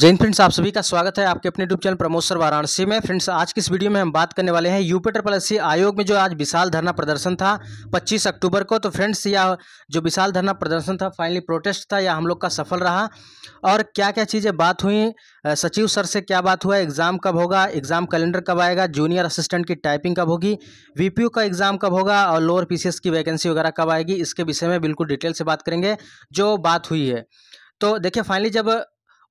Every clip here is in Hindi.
जैन फ्रेंड्स आप सभी का स्वागत है आपके अपने यूट्यूब चैनल प्रमोशर वाराणसी में फ्रेंड्स आज की इस वीडियो में हम बात करने वाले हैं यूपी ट्रिपल एस आयोग में जो आज विशाल धरना प्रदर्शन था 25 अक्टूबर को तो फ्रेंड्स यह जो विशाल धरना प्रदर्शन था फाइनली प्रोटेस्ट था या हम लोग का सफल रहा और क्या क्या चीज़ें बात हुई सचिव सर से क्या बात हुआ एग्ज़ाम कब होगा एग्ज़ाम कैलेंडर कब आएगा जूनियर असिस्टेंट की टाइपिंग कब होगी वी का एग्ज़ाम कब होगा और लोअर पी की वैकेंसी वगैरह कब आएगी इसके विषय में बिल्कुल डिटेल से बात करेंगे जो बात हुई है तो देखिए फाइनली जब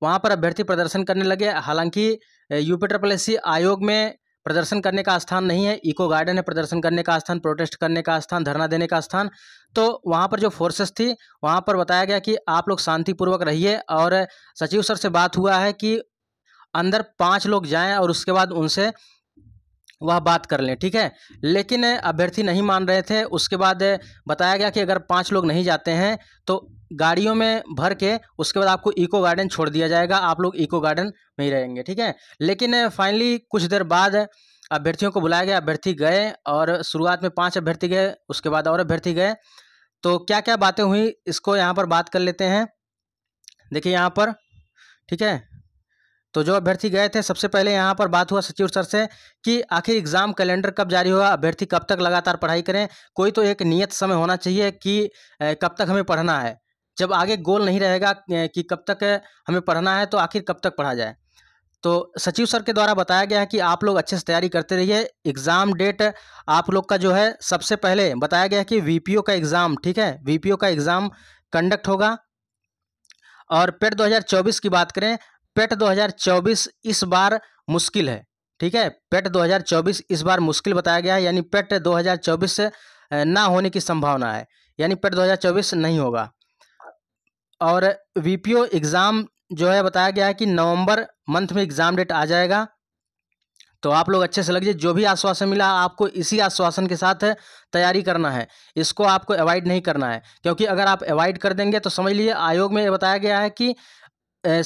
वहाँ पर अभ्यर्थी प्रदर्शन करने लगे हालांकि यूपी ट्रिपल एस आयोग में प्रदर्शन करने का स्थान नहीं है इको गार्डन है प्रदर्शन करने का स्थान प्रोटेस्ट करने का स्थान धरना देने का स्थान तो वहाँ पर जो फोर्सेस थी वहाँ पर बताया गया कि आप लोग शांतिपूर्वक रहिए और सचिव सर से बात हुआ है कि अंदर पाँच लोग जाएँ और उसके बाद उनसे वह बात कर लें ठीक है लेकिन अभ्यर्थी नहीं मान रहे थे उसके बाद बताया गया कि अगर पाँच लोग नहीं जाते हैं तो गाड़ियों में भर के उसके बाद आपको इको गार्डन छोड़ दिया जाएगा आप लोग इको गार्डन में ही रहेंगे ठीक है लेकिन फाइनली कुछ देर बाद अभ्यर्थियों को बुलाया गया अभ्यर्थी गए और शुरुआत में पाँच अभ्यर्थी गए उसके बाद और अभ्यर्थी गए तो क्या क्या बातें हुई इसको यहाँ पर बात कर लेते हैं देखिए यहाँ पर ठीक है तो जो अभ्यर्थी गए थे सबसे पहले यहाँ पर बात हुआ सचिव सर से कि आखिर एग्ज़ाम कैलेंडर कब जारी होगा अभ्यर्थी कब तक लगातार पढ़ाई करें कोई तो एक नियत समय होना चाहिए कि कब तक हमें पढ़ना है जब आगे गोल नहीं रहेगा कि कब तक हमें पढ़ना है तो आखिर कब तक पढ़ा जाए तो सचिव सर के द्वारा बताया गया है कि आप लोग अच्छे से तैयारी करते रहिए एग्ज़ाम डेट आप लोग का जो है सबसे पहले बताया गया है कि वीपीओ का एग्ज़ाम ठीक है वीपीओ का एग्ज़ाम कंडक्ट होगा और पेट 2024 e की बात करें पेट 2024 e इस बार मुश्किल है ठीक है पेट 2024 e इस बार मुश्किल बताया गया है यानी पेट 2024 ना होने की संभावना है यानी पेट 2024 नहीं होगा और वीपीओ एग्ज़ाम जो है बताया गया है कि नवंबर मंथ में एग्ज़ाम डेट आ जाएगा तो आप लोग अच्छे से लग जाए जो भी आश्वासन मिला आपको इसी आश्वासन के साथ तैयारी करना है इसको आपको अवॉइड नहीं करना है क्योंकि अगर आप अवॉइड कर देंगे तो समझ लीजिए आयोग में बताया गया है कि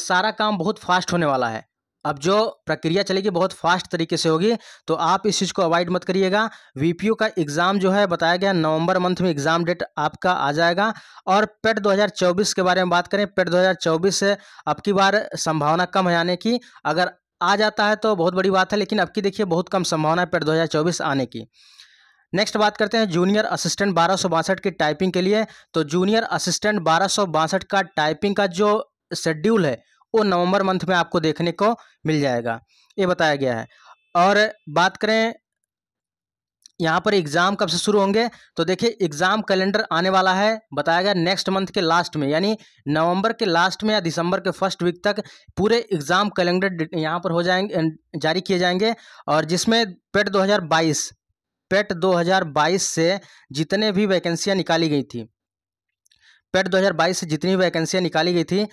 सारा काम बहुत फास्ट होने वाला है अब जो प्रक्रिया चलेगी बहुत फास्ट तरीके से होगी तो आप इस चीज़ को अवॉइड मत करिएगा वीपीओ का एग्ज़ाम जो है बताया गया नवंबर मंथ में एग्ज़ाम डेट आपका आ जाएगा और पेट 2024 के बारे में बात करें पेट 2024 से अब की बार संभावना कम है आने की अगर आ जाता है तो बहुत बड़ी बात है लेकिन अब की देखिए बहुत कम संभावना है पेट दो आने की नेक्स्ट बात करते हैं जूनियर असिस्टेंट बारह की टाइपिंग के लिए तो जूनियर असिस्टेंट बारह का टाइपिंग का जो शेड्यूल है वो नवंबर मंथ में आपको देखने को मिल जाएगा ये बताया गया है और बात करें यहाँ पर एग्ज़ाम कब से शुरू होंगे तो देखिए एग्ज़ाम कैलेंडर आने वाला है बताया गया नेक्स्ट मंथ के लास्ट में यानी नवंबर के लास्ट में या दिसंबर के फर्स्ट वीक तक पूरे एग्ज़ाम कैलेंडर यहाँ पर हो जाएंगे जारी किए जाएंगे और जिसमें पेट 2022 पेट 2022 से जितने भी वैकेंसियाँ निकाली गई थी पेट 2022 से जितनी भी वैकेंसियाँ निकाली गई थी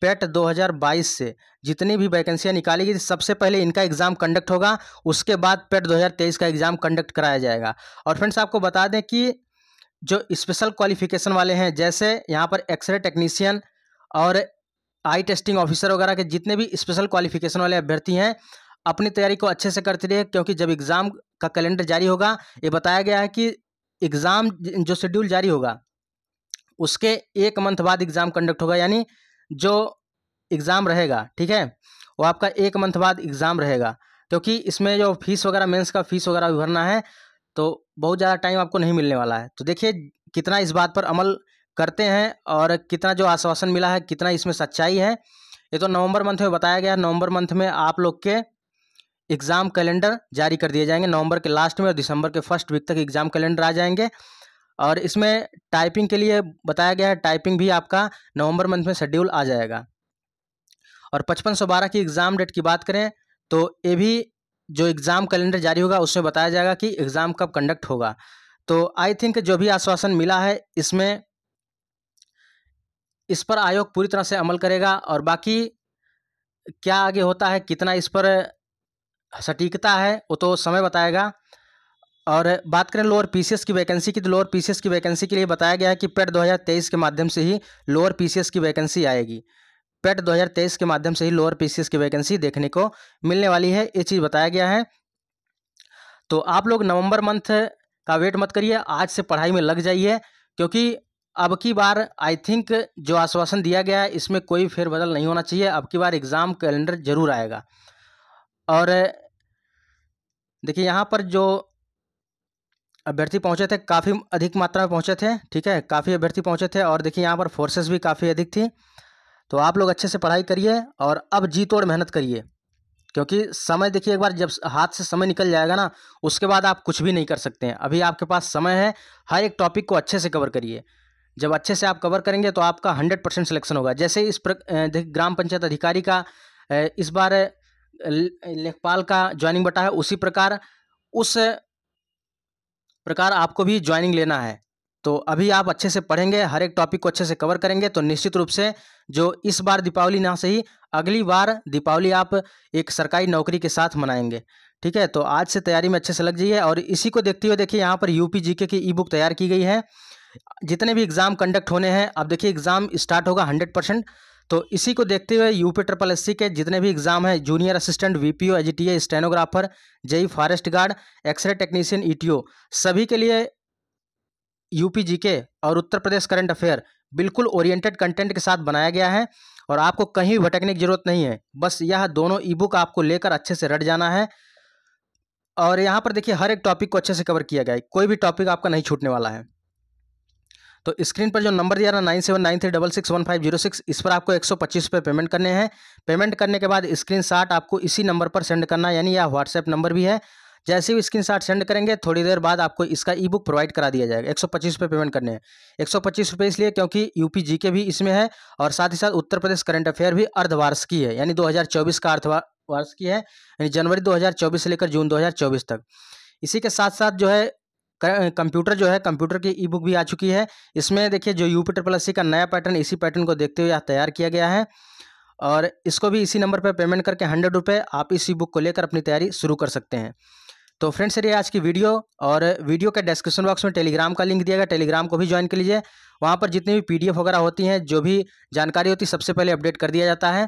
पेट 2022 से जितनी भी वैकेंसियाँ निकाली गई सबसे पहले इनका एग्ज़ाम कंडक्ट होगा उसके बाद पेट 2023 का एग्ज़ाम कंडक्ट कराया जाएगा और फ्रेंड्स आपको बता दें कि जो स्पेशल क्वालिफिकेशन वाले हैं जैसे यहाँ पर एक्सरे टेक्नीशियन और आई टेस्टिंग ऑफिसर वगैरह के जितने भी स्पेशल क्वालिफिकेशन वाले अभ्यर्थी हैं अपनी तैयारी को अच्छे से करते रहे क्योंकि जब एग्ज़ाम का कैलेंडर जारी होगा ये बताया गया है कि एग्ज़ाम जो शेड्यूल जारी होगा उसके एक मंथ बाद एग्ज़ाम कंडक्ट होगा यानी जो एग्ज़ाम रहेगा ठीक है वो आपका एक मंथ बाद एग्ज़ाम रहेगा क्योंकि इसमें जो फीस वगैरह मेंस का फीस वगैरह भी भरना है तो बहुत ज़्यादा टाइम आपको नहीं मिलने वाला है तो देखिए कितना इस बात पर अमल करते हैं और कितना जो आश्वासन मिला है कितना इसमें सच्चाई है ये तो नवंबर मंथ में बताया गया नवंबर मंथ में आप लोग के एग्ज़ाम कैलेंडर जारी कर दिए जाएंगे नवंबर के लास्ट में और दिसंबर के फर्स्ट वीक तक एग्ज़ाम कैलेंडर आ जाएंगे और इसमें टाइपिंग के लिए बताया गया है टाइपिंग भी आपका नवंबर मंथ में शेड्यूल आ जाएगा और पचपन सौ बारह की एग्ज़ाम डेट की बात करें तो ये भी जो एग्ज़ाम कैलेंडर जारी होगा उसमें बताया जाएगा कि एग्ज़ाम कब कंडक्ट होगा तो आई थिंक जो भी आश्वासन मिला है इसमें इस पर आयोग पूरी तरह से अमल करेगा और बाकी क्या आगे होता है कितना इस पर सटीकता है वो तो समय बताएगा और बात करें लोअर पीसीएस की वैकेंसी की तो लोअर पीसीएस की वैकेंसी के लिए बताया गया है कि पेट 2023 के माध्यम से ही लोअर पीसीएस की वैकेंसी आएगी पेट 2023 के माध्यम से ही लोअर पीसीएस की वैकेंसी देखने को मिलने वाली है ये चीज़ बताया गया है तो आप लोग नवंबर मंथ का वेट मत करिए आज से पढ़ाई में लग जाइए क्योंकि अब की बार आई थिंक जो आश्वासन दिया गया है इसमें कोई फेरबदल नहीं होना चाहिए अब की बार एग्ज़ाम कैलेंडर जरूर आएगा और देखिए यहाँ पर जो अभ्यर्थी पहुंचे थे काफ़ी अधिक मात्रा में पहुंचे थे ठीक है काफ़ी अभ्यर्थी पहुंचे थे और देखिए यहाँ पर फोर्सेस भी काफ़ी अधिक थी तो आप लोग अच्छे से पढ़ाई करिए और अब जी तोड़ मेहनत करिए क्योंकि समय देखिए एक बार जब हाथ से समय निकल जाएगा ना उसके बाद आप कुछ भी नहीं कर सकते हैं अभी आपके पास समय है हर एक टॉपिक को अच्छे से कवर करिए जब अच्छे से आप कवर करेंगे तो आपका हंड्रेड परसेंट सिलेक्शन होगा जैसे इस प्र ग्राम पंचायत अधिकारी का इस बार लेखपाल का ज्वाइनिंग बटा है उसी प्रकार उस प्रकार आपको भी ज्वाइनिंग लेना है तो अभी आप अच्छे से पढ़ेंगे हर एक टॉपिक को अच्छे से कवर करेंगे तो निश्चित रूप से जो इस बार दीपावली ना सही अगली बार दीपावली आप एक सरकारी नौकरी के साथ मनाएंगे ठीक है तो आज से तैयारी में अच्छे से लग जाइए और इसी को देखते हुए देखिए यहाँ पर यूपी जीके की ई बुक तैयार की गई है जितने भी एग्ज़ाम कंडक्ट होने हैं अब देखिए एग्ज़ाम स्टार्ट होगा हंड्रेड परसेंट तो इसी को देखते हुए यूपी ट्रिपल एस के जितने भी एग्जाम हैं junior assistant VPO AGTA stenographer JE forest guard X ray technician ETO सभी के लिए यूपी जीके और उत्तर प्रदेश करंट अफेयर बिल्कुल ओरिएंटेड कंटेंट के साथ बनाया गया है और आपको कहीं भी भटकने की ज़रूरत नहीं है बस यह दोनों ई बुक आपको लेकर अच्छे से रट जाना है और यहाँ पर देखिए हर एक टॉपिक को अच्छे से कवर किया गया है कोई भी टॉपिक आपका नहीं छूटने वाला है तो स्क्रीन पर जो नंबर दिया रहा nine seven nine three double six one five zero six इस पर आपको एक सौ पच्चीस रुपये पेमेंट करने हैं पेमेंट करने के बाद स्क्रीन शॉट आपको इसी नंबर पर सेंड करना यानी यह व्हाट्सएप नंबर भी है जैसे ही स्क्रीन शॉट सेंड करेंगे थोड़ी देर बाद आपको इसका ई बुक प्रोवाइड करा दिया जाएगा एक सौ पच्चीस रुपये पेमेंट करने हैं एक सौ पच्चीस रुपये इसलिए क्योंकि यूपी जी के भी इसमें है और साथ ही साथ उत्तर प्रदेश करंट अफेयर भी अर्धवार्ष की है यानी दो हज़ार चौबीस का अर्थवार्ष की है यानी जनवरी दो हज़ार चौबीस से लेकर जून दो हज़ार चौबीस तक इसी के साथ साथ जो है कंप्यूटर जो है कंप्यूटर की ई बुक भी आ चुकी है इसमें देखिए जो यूपीटर प्लस सी का नया पैटर्न इसी पैटर्न को देखते हुए तैयार किया गया है और इसको भी इसी नंबर पर पेमेंट करके हंड्रेड रुपये आप इस ई बुक को लेकर अपनी तैयारी शुरू कर सकते हैं तो फ्रेंड्स ये आज की वीडियो और वीडियो के डिस्क्रिप्शन बॉक्स में टेलीग्राम का लिंक दिया गया टेलीग्राम को भी ज्वाइन कर लीजिए वहाँ पर जितनी भी पीडीएफ वगैरह होती हैं जो भी जानकारी होती है सबसे पहले अपडेट कर दिया जाता है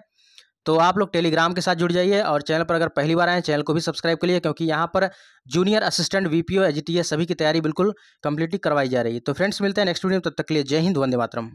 तो आप लोग टेलीग्राम के साथ जुड़ जाइए और चैनल पर अगर पहली बार आए चैनल को भी सब्सक्राइब करिए क्योंकि यहाँ पर जूनियर असिस्टेंट वी पी सभी की तैयारी बिल्कुल कम्प्लीटली करवाई जा रही है तो फ्रेंड्स मिलते हैं नेक्स्ट वीडियो तब तक के लिए जय हिंद वंदे मातरम